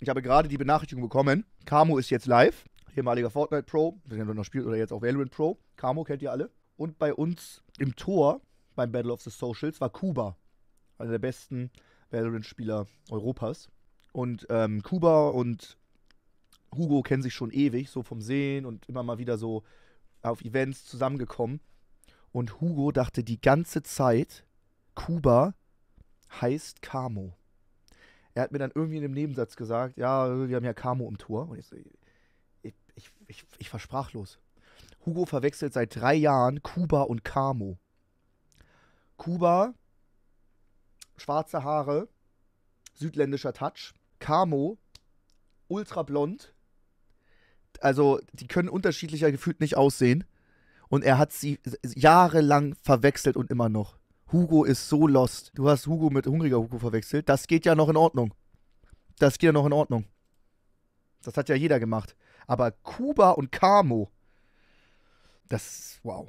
ich habe gerade die Benachrichtigung bekommen, Camo ist jetzt live, ehemaliger Fortnite Pro, wenn er noch spielt oder jetzt auch Valorant Pro. Camo kennt ihr alle. Und bei uns im Tor beim Battle of the Socials war Kuba, einer der besten Valorant-Spieler Europas. Und ähm, Kuba und Hugo kennen sich schon ewig, so vom Sehen und immer mal wieder so auf Events zusammengekommen. Und Hugo dachte die ganze Zeit, Kuba heißt Camo er hat mir dann irgendwie in einem Nebensatz gesagt, ja, wir haben ja Camo im Tor. Und ich so, ich, ich, ich, ich war sprachlos. Hugo verwechselt seit drei Jahren Kuba und Camo. Kuba, schwarze Haare, südländischer Touch. Camo, ultra blond. Also, die können unterschiedlicher gefühlt nicht aussehen. Und er hat sie jahrelang verwechselt und immer noch. Hugo ist so lost. Du hast Hugo mit hungriger Hugo verwechselt. Das geht ja noch in Ordnung. Das geht ja noch in Ordnung. Das hat ja jeder gemacht. Aber Kuba und Camo, das, wow.